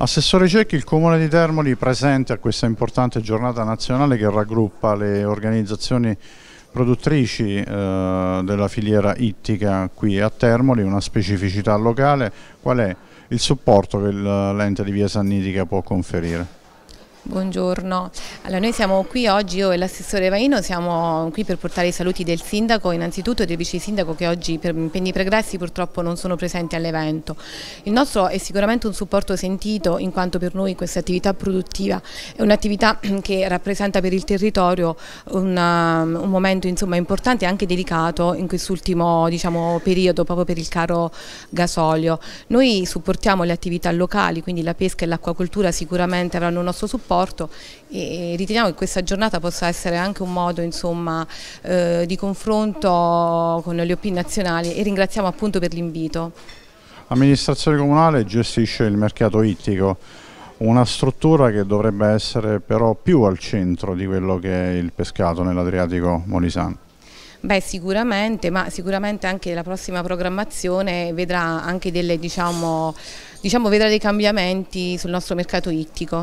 Assessore Cecchi, il Comune di Termoli presente a questa importante giornata nazionale che raggruppa le organizzazioni produttrici eh, della filiera ittica qui a Termoli, una specificità locale, qual è il supporto che l'ente di Via Sannitica può conferire? Buongiorno, allora, noi siamo qui oggi, io e l'assessore Vaino, siamo qui per portare i saluti del sindaco, innanzitutto e del vice sindaco che oggi per impegni pregressi purtroppo non sono presenti all'evento. Il nostro è sicuramente un supporto sentito in quanto per noi questa attività produttiva è un'attività che rappresenta per il territorio una, um, un momento insomma, importante e anche delicato in quest'ultimo diciamo, periodo proprio per il caro gasolio. Noi supportiamo le attività locali, quindi la pesca e l'acquacoltura sicuramente avranno il nostro supporto e riteniamo che questa giornata possa essere anche un modo insomma, eh, di confronto con le OP nazionali e ringraziamo appunto per l'invito. L'amministrazione comunale gestisce il mercato ittico, una struttura che dovrebbe essere però più al centro di quello che è il pescato nell'Adriatico Molisano. Beh sicuramente, ma sicuramente anche la prossima programmazione vedrà anche delle, diciamo, diciamo vedrà dei cambiamenti sul nostro mercato ittico.